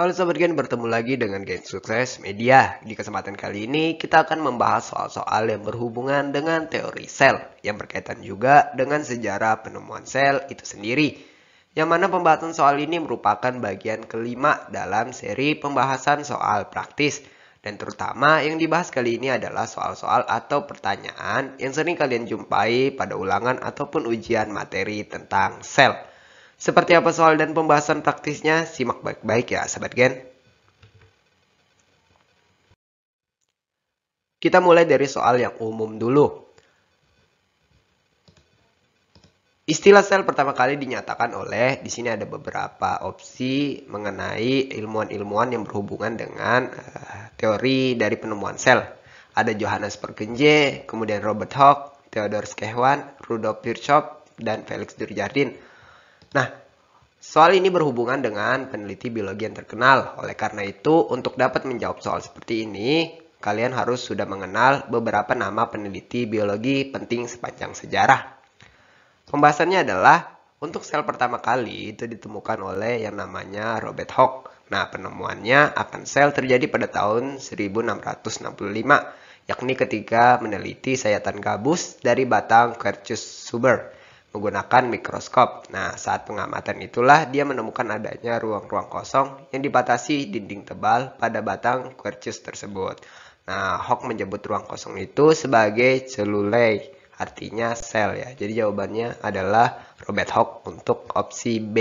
Halo Sobat Gen, bertemu lagi dengan Gen Sukses Media. Di kesempatan kali ini kita akan membahas soal-soal yang berhubungan dengan teori sel yang berkaitan juga dengan sejarah penemuan sel itu sendiri. Yang mana pembahasan soal ini merupakan bagian kelima dalam seri pembahasan soal praktis. Dan terutama yang dibahas kali ini adalah soal-soal atau pertanyaan yang sering kalian jumpai pada ulangan ataupun ujian materi tentang sel. Seperti apa soal dan pembahasan taktisnya? Simak baik-baik ya, sahabat Gen. Kita mulai dari soal yang umum dulu. Istilah sel pertama kali dinyatakan oleh di sini ada beberapa opsi mengenai ilmuwan-ilmuwan yang berhubungan dengan uh, teori dari penemuan sel. Ada Johannes Perkenje, kemudian Robert Hooke, Theodor Skehwan, Rudolf Virchow, dan Felix Durjardin. Nah, soal ini berhubungan dengan peneliti biologi yang terkenal. Oleh karena itu, untuk dapat menjawab soal seperti ini, kalian harus sudah mengenal beberapa nama peneliti biologi penting sepanjang sejarah. Pembahasannya adalah untuk sel pertama kali itu ditemukan oleh yang namanya Robert Hooke. Nah, penemuannya akan sel terjadi pada tahun 1665, yakni ketika meneliti sayatan gabus dari batang Quercus suber menggunakan mikroskop. Nah, saat pengamatan itulah dia menemukan adanya ruang-ruang kosong yang dibatasi dinding tebal pada batang Quercus tersebut. Nah, Hock menyebut ruang kosong itu sebagai celulei, artinya sel ya. Jadi jawabannya adalah Robert Hock untuk opsi B.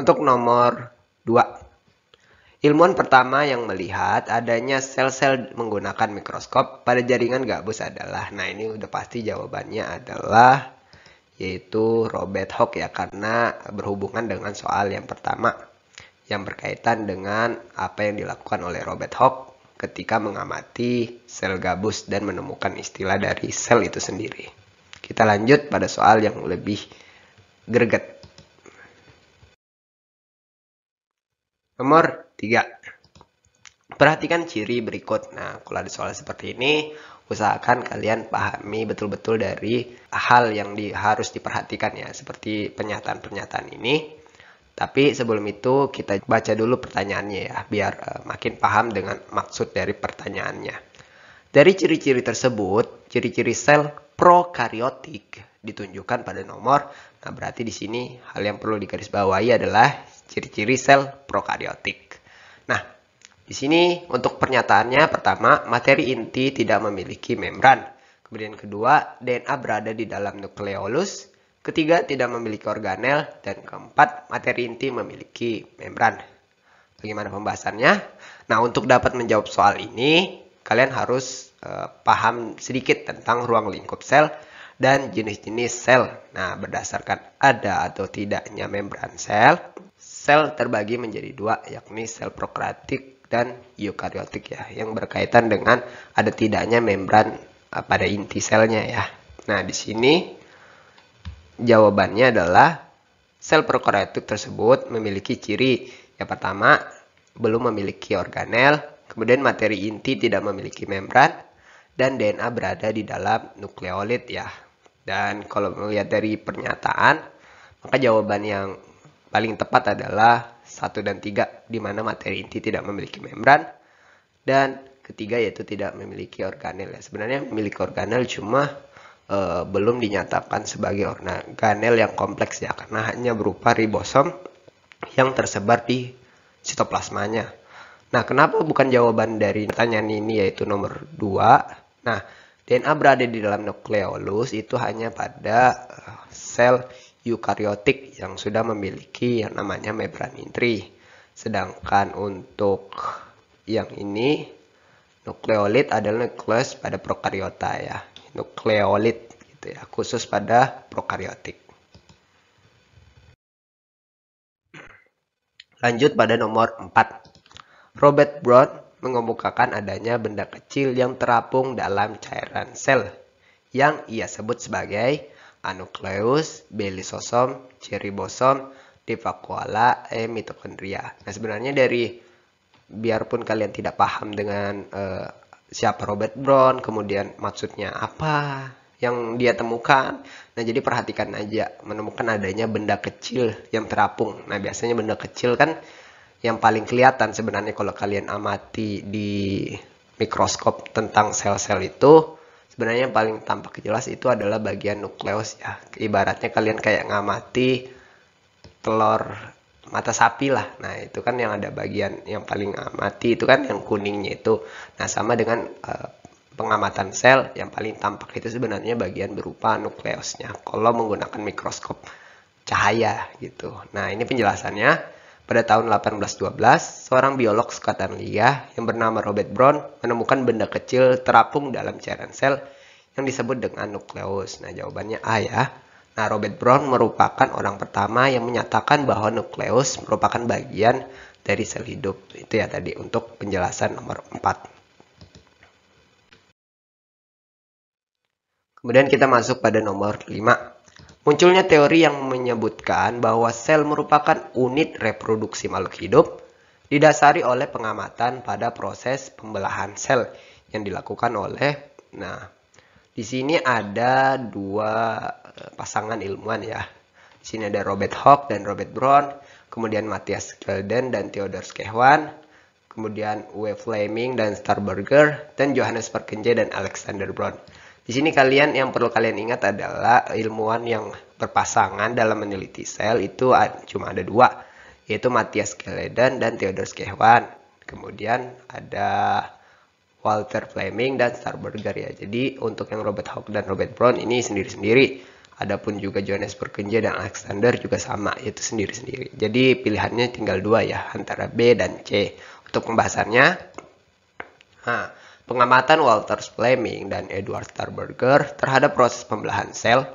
Untuk nomor 2. Ilmuwan pertama yang melihat adanya sel-sel menggunakan mikroskop pada jaringan gabus adalah, nah ini udah pasti jawabannya adalah yaitu Robert Hooke ya karena berhubungan dengan soal yang pertama yang berkaitan dengan apa yang dilakukan oleh Robert Hooke ketika mengamati sel gabus dan menemukan istilah dari sel itu sendiri. Kita lanjut pada soal yang lebih greget. Nomor 3. Perhatikan ciri berikut. Nah, kalau ada soal seperti ini, usahakan kalian pahami betul-betul dari hal yang di, harus diperhatikan ya, seperti pernyataan-pernyataan ini. Tapi sebelum itu kita baca dulu pertanyaannya ya, biar uh, makin paham dengan maksud dari pertanyaannya. Dari ciri-ciri tersebut, ciri-ciri sel prokariotik ditunjukkan pada nomor. Nah, berarti di sini hal yang perlu digarisbawahi adalah ciri-ciri sel prokariotik. Nah, di sini untuk pernyataannya pertama, materi inti tidak memiliki membran. Kemudian kedua, DNA berada di dalam nukleolus. Ketiga, tidak memiliki organel. Dan keempat, materi inti memiliki membran. Bagaimana pembahasannya? Nah, untuk dapat menjawab soal ini, kalian harus uh, paham sedikit tentang ruang lingkup sel dan jenis-jenis sel. Nah, berdasarkan ada atau tidaknya membran sel, sel terbagi menjadi dua, yakni sel prokaryotik dan eukariotik ya, yang berkaitan dengan ada tidaknya membran eh, pada inti selnya ya. Nah, di sini jawabannya adalah sel prokaryotik tersebut memiliki ciri yang pertama belum memiliki organel, kemudian materi inti tidak memiliki membran, dan DNA berada di dalam nukleolit ya. Dan kalau melihat dari pernyataan, maka jawaban yang paling tepat adalah 1 dan 3, di mana materi inti tidak memiliki membran. Dan ketiga yaitu tidak memiliki organel. Ya, sebenarnya memiliki organel cuma uh, belum dinyatakan sebagai organel yang kompleks ya, karena hanya berupa ribosom yang tersebar di sitoplasmanya. Nah, kenapa bukan jawaban dari pertanyaan ini yaitu nomor 2? Nah, DNA berada di dalam nukleolus itu hanya pada eh, sel eukariotik yang sudah memiliki yang namanya membran intri. Sedangkan untuk yang ini nukleolit adalah nukleus pada prokariota ya. Nukleolit gitu ya, khusus pada prokariotik. Lanjut pada nomor 4. Robert Brown mengemukakan adanya benda kecil yang terapung dalam cairan sel yang ia sebut sebagai anukleus, belisosom, ceribosom, divakuola, e mitokondria. Nah, sebenarnya dari biarpun kalian tidak paham dengan uh, siapa Robert Brown, kemudian maksudnya apa yang dia temukan. Nah, jadi perhatikan aja menemukan adanya benda kecil yang terapung. Nah, biasanya benda kecil kan yang paling kelihatan sebenarnya kalau kalian amati di mikroskop tentang sel-sel itu sebenarnya yang paling tampak jelas itu adalah bagian nukleus ya ibaratnya kalian kayak ngamati telur mata sapi lah nah itu kan yang ada bagian yang paling amati itu kan yang kuningnya itu nah sama dengan uh, pengamatan sel yang paling tampak itu sebenarnya bagian berupa nukleusnya kalau menggunakan mikroskop cahaya gitu. Nah, ini penjelasannya. Pada tahun 1812, seorang biolog Skotlandia yang bernama Robert Brown menemukan benda kecil terapung dalam cairan sel yang disebut dengan nukleus. Nah, jawabannya A ya. Nah, Robert Brown merupakan orang pertama yang menyatakan bahwa nukleus merupakan bagian dari sel hidup. Itu ya tadi untuk penjelasan nomor 4. Kemudian kita masuk pada nomor 5. Munculnya teori yang menyebutkan bahwa sel merupakan unit reproduksi makhluk hidup didasari oleh pengamatan pada proses pembelahan sel yang dilakukan oleh nah di sini ada dua eh, pasangan ilmuwan ya. Di sini ada Robert Hooke dan Robert Brown, kemudian Matthias Gelden dan Theodor Schwann, kemudian W. Fleming dan Starburger, dan Johannes Perkenje dan Alexander Brown. Di sini kalian yang perlu kalian ingat adalah ilmuwan yang berpasangan dalam meneliti sel itu cuma ada dua, yaitu Matthias Keleden dan Theodor Skehwan. Kemudian ada Walter Fleming dan Starburger ya. Jadi untuk yang Robert Hooke dan Robert Brown ini sendiri-sendiri. Adapun juga Johannes Purkinje dan Alexander juga sama, yaitu sendiri-sendiri. Jadi pilihannya tinggal dua ya, antara B dan C. Untuk pembahasannya, nah, pengamatan Walter Fleming dan Edward Starberger terhadap proses pembelahan sel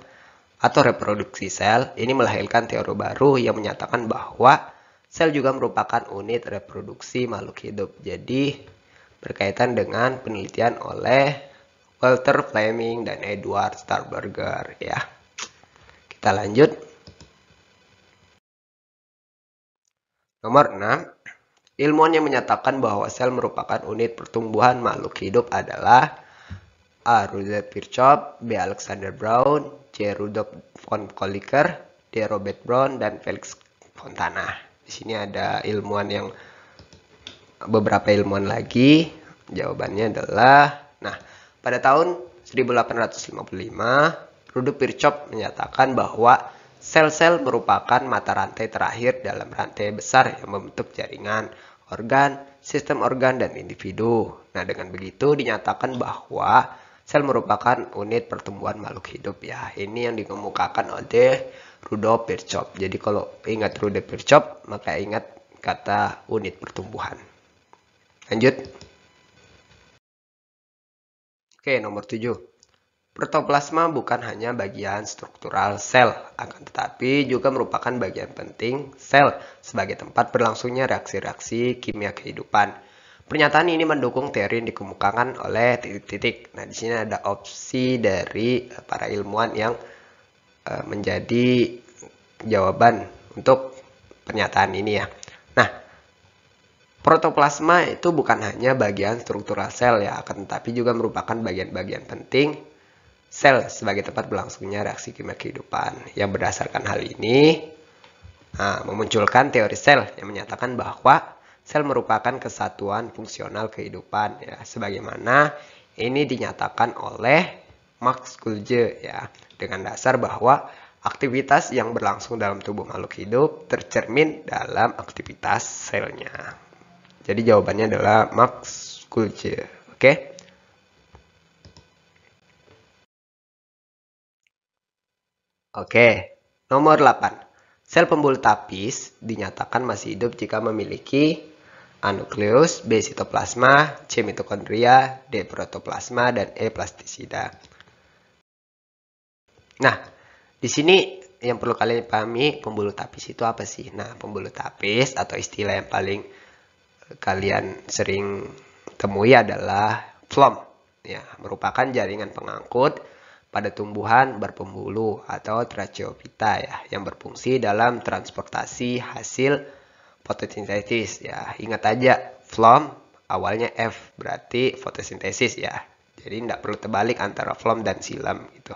atau reproduksi sel ini melahirkan teori baru yang menyatakan bahwa sel juga merupakan unit reproduksi makhluk hidup. Jadi berkaitan dengan penelitian oleh Walter Fleming dan Edward Starberger. ya. Kita lanjut. Nomor 6 Ilmuwan yang menyatakan bahwa sel merupakan unit pertumbuhan makhluk hidup adalah A. Rudolf Virchow, B. Alexander Brown, C. Rudolf von Kolliker, D. Robert Brown, dan Felix Fontana. Di sini ada ilmuwan yang beberapa ilmuwan lagi. Jawabannya adalah, nah, pada tahun 1855, Rudolf Virchow menyatakan bahwa Sel-sel merupakan mata rantai terakhir dalam rantai besar yang membentuk jaringan, organ, sistem organ, dan individu. Nah, dengan begitu dinyatakan bahwa sel merupakan unit pertumbuhan makhluk hidup ya. Ini yang dikemukakan oleh Rudolf Virchow. Jadi kalau ingat Rudolf Virchow, maka ingat kata unit pertumbuhan. Lanjut. Oke, nomor 7. Protoplasma bukan hanya bagian struktural sel, akan tetapi juga merupakan bagian penting sel sebagai tempat berlangsungnya reaksi-reaksi kimia kehidupan. Pernyataan ini mendukung teori yang dikemukakan oleh titik-titik. Nah, di sini ada opsi dari eh, para ilmuwan yang eh, menjadi jawaban untuk pernyataan ini ya. Nah, protoplasma itu bukan hanya bagian struktural sel ya, akan tetapi juga merupakan bagian-bagian penting sel sebagai tempat berlangsungnya reaksi kimia kehidupan. Yang berdasarkan hal ini, nah, memunculkan teori sel yang menyatakan bahwa sel merupakan kesatuan fungsional kehidupan ya sebagaimana ini dinyatakan oleh Max Kulje ya dengan dasar bahwa aktivitas yang berlangsung dalam tubuh makhluk hidup tercermin dalam aktivitas selnya. Jadi jawabannya adalah Max Kulje. Oke. Okay? Oke, nomor 8. Sel pembuluh tapis dinyatakan masih hidup jika memiliki A nukleus, B sitoplasma, C mitokondria, D protoplasma, dan E plastisida. Nah, di sini yang perlu kalian pahami pembuluh tapis itu apa sih? Nah, pembuluh tapis atau istilah yang paling eh, kalian sering temui adalah FLOM. Ya, merupakan jaringan pengangkut pada tumbuhan berpembuluh atau tracheophyta ya yang berfungsi dalam transportasi hasil fotosintesis ya. Ingat aja phloem awalnya F berarti fotosintesis ya. Jadi tidak perlu terbalik antara phloem dan silam gitu.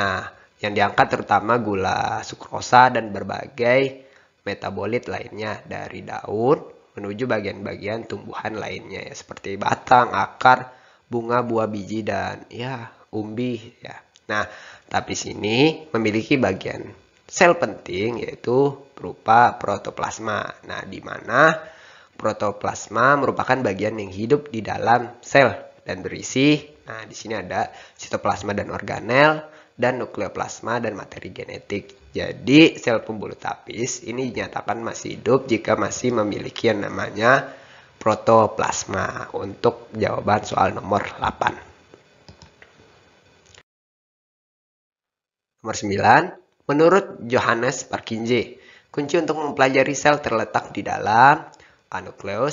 Nah, yang diangkat terutama gula sukrosa dan berbagai metabolit lainnya dari daun menuju bagian-bagian tumbuhan lainnya ya seperti batang, akar, bunga, buah biji dan ya umbi ya. Nah, tapi sini memiliki bagian sel penting yaitu berupa protoplasma. Nah, di mana protoplasma merupakan bagian yang hidup di dalam sel dan berisi nah di sini ada sitoplasma dan organel dan nukleoplasma dan materi genetik. Jadi sel pembuluh tapis ini dinyatakan masih hidup jika masih memiliki yang namanya protoplasma untuk jawaban soal nomor 8. Nomor 9, menurut Johannes Parkinje, kunci untuk mempelajari sel terletak di dalam A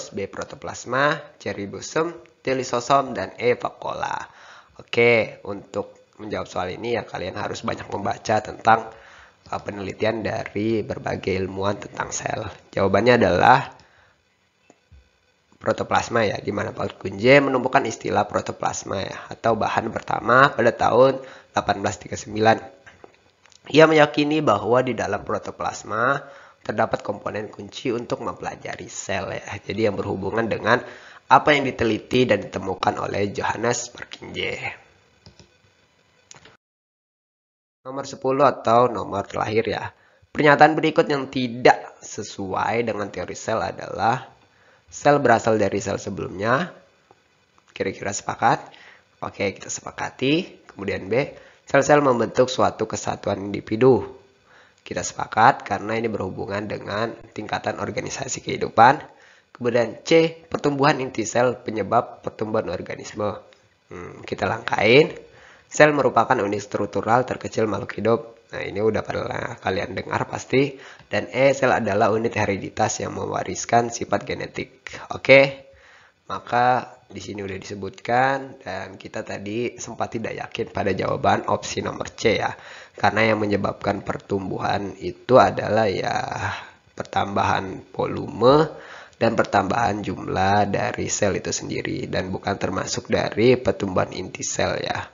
B protoplasma, C ribosom, D lisosom, dan E vakola. Oke, untuk menjawab soal ini ya kalian harus banyak membaca tentang uh, penelitian dari berbagai ilmuwan tentang sel. Jawabannya adalah protoplasma ya, di mana Paul Kunje menemukan istilah protoplasma ya, atau bahan pertama pada tahun 1839. Ia meyakini bahwa di dalam protoplasma terdapat komponen kunci untuk mempelajari sel ya. Jadi yang berhubungan dengan apa yang diteliti dan ditemukan oleh Johannes Purkinje. Nomor 10 atau nomor terakhir ya. Pernyataan berikut yang tidak sesuai dengan teori sel adalah sel berasal dari sel sebelumnya. Kira-kira sepakat? Oke, kita sepakati. Kemudian B, Sel-sel membentuk suatu kesatuan individu. Kita sepakat karena ini berhubungan dengan tingkatan organisasi kehidupan. Kemudian C, pertumbuhan inti sel penyebab pertumbuhan organisme. Hmm, kita langkain. Sel merupakan unit struktural terkecil makhluk hidup. Nah, ini udah pernah kalian dengar pasti. Dan E, sel adalah unit hereditas yang mewariskan sifat genetik. Oke, maka di sini udah disebutkan dan kita tadi sempat tidak yakin pada jawaban opsi nomor C ya. Karena yang menyebabkan pertumbuhan itu adalah ya pertambahan volume dan pertambahan jumlah dari sel itu sendiri dan bukan termasuk dari pertumbuhan inti sel ya.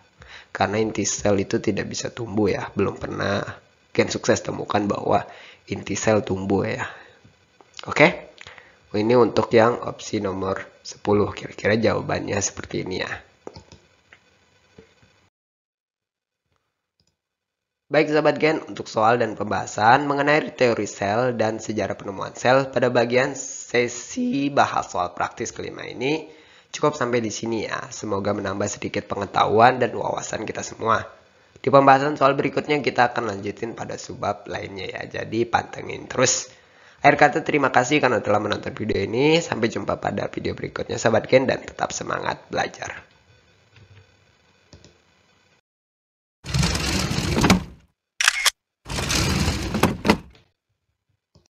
Karena inti sel itu tidak bisa tumbuh ya, belum pernah Gen sukses temukan bahwa inti sel tumbuh ya. Oke? Okay? Oh, ini untuk yang opsi nomor 10. Kira-kira jawabannya seperti ini ya. Baik sahabat gen, untuk soal dan pembahasan mengenai teori sel dan sejarah penemuan sel pada bagian sesi bahas soal praktis kelima ini cukup sampai di sini ya. Semoga menambah sedikit pengetahuan dan wawasan kita semua. Di pembahasan soal berikutnya kita akan lanjutin pada subbab lainnya ya. Jadi pantengin terus. Air kata terima kasih karena telah menonton video ini. Sampai jumpa pada video berikutnya sahabat Ken dan tetap semangat belajar.